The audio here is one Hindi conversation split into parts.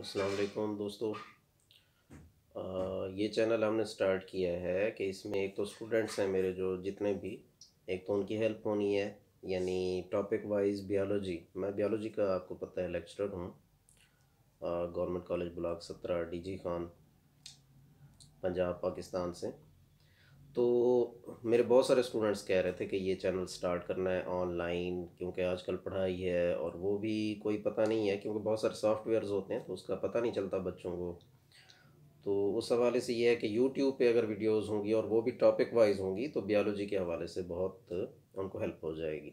असलकुम दोस्तों आ, ये चैनल हमने स्टार्ट किया है कि इसमें एक तो स्टूडेंट्स हैं मेरे जो जितने भी एक तो उनकी हेल्प होनी है यानी टॉपिक वाइज बियालॉजी मैं बियालॉजी का आपको पता है लेक्चरर हूँ गवर्नमेंट कॉलेज ब्लॉक सत्रह डीजी खान पंजाब पाकिस्तान से मेरे बहुत सारे स्टूडेंट्स कह रहे थे कि ये चैनल स्टार्ट करना है ऑनलाइन क्योंकि आजकल पढ़ाई है और वो भी कोई पता नहीं है क्योंकि बहुत सारे सॉफ्टवेयर्स होते हैं तो उसका पता नहीं चलता बच्चों को तो उस हवाले से ये है कि यूट्यूब पे अगर वीडियोस होंगी और वो भी टॉपिक वाइज होंगी तो बियोलॉजी के हवाले से बहुत उनको हेल्प हो जाएगी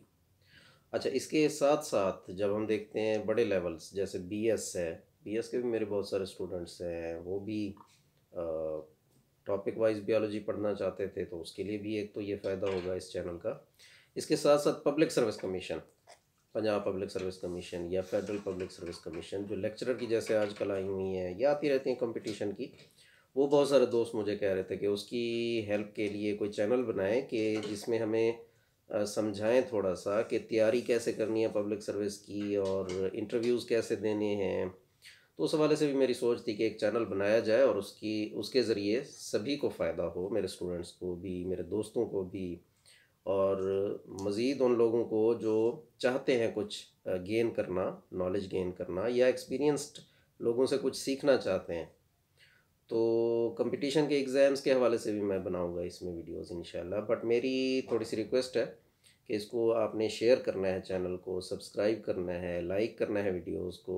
अच्छा इसके साथ साथ जब हम देखते हैं बड़े लेवल्स जैसे बी है बी के भी मेरे बहुत सारे स्टूडेंट्स हैं वो भी आ, टॉपिक वाइज बियोलॉजी पढ़ना चाहते थे तो उसके लिए भी एक तो ये फ़ायदा होगा इस चैनल का इसके साथ साथ public service commission Punjab public service commission या फेडरल पब्लिक सर्विस कमीशन जो लेक्चरर की जैसे आजकल आई हुई हैं या आती रहती हैं कंपटीशन की वो बहुत सारे दोस्त मुझे कह रहे थे कि उसकी हेल्प के लिए कोई चैनल बनाएं कि जिसमें हमें समझाएं थोड़ा सा कि तैयारी कैसे करनी है पब्लिक सर्विस की और इंटरव्यूज़ कैसे देने हैं तो उस हवाले से भी मेरी सोच थी कि एक चैनल बनाया जाए और उसकी उसके ज़रिए सभी को फ़ायदा हो मेरे स्टूडेंट्स को भी मेरे दोस्तों को भी और मज़ीद उन लोगों को जो चाहते हैं कुछ गेन करना नॉलेज गेन करना या एक्सपीरियंस्ड लोगों से कुछ सीखना चाहते हैं तो कंपटीशन के एग्ज़ाम्स के हवाले से भी मैं बनाऊंगा इसमें वीडियोस इन बट मेरी थोड़ी सी रिक्वेस्ट है कि इसको आपने शेयर करना है चैनल को सब्सक्राइब करना है लाइक करना है वीडियोस को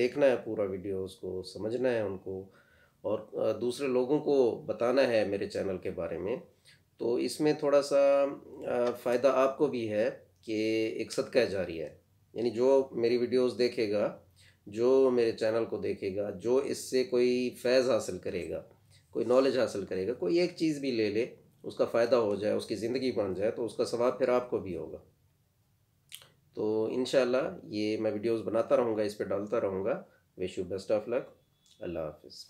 देखना है पूरा वीडियोस को समझना है उनको और दूसरे लोगों को बताना है मेरे चैनल के बारे में तो इसमें थोड़ा सा फ़ायदा आपको भी है कि एक सदका जारी है यानी जो मेरी वीडियोस देखेगा जो मेरे चैनल को देखेगा जो इससे कोई फैज़ हासिल करेगा कोई नॉलेज हासिल करेगा कोई एक चीज़ भी ले ले उसका फ़ायदा हो जाए उसकी ज़िंदगी बन जाए तो उसका सवाब फिर आपको भी होगा तो इन ये मैं वीडियोज़ बनाता रहूँगा इस पर डालता रहूँगा wish you best of luck अल्लाह हाफिज़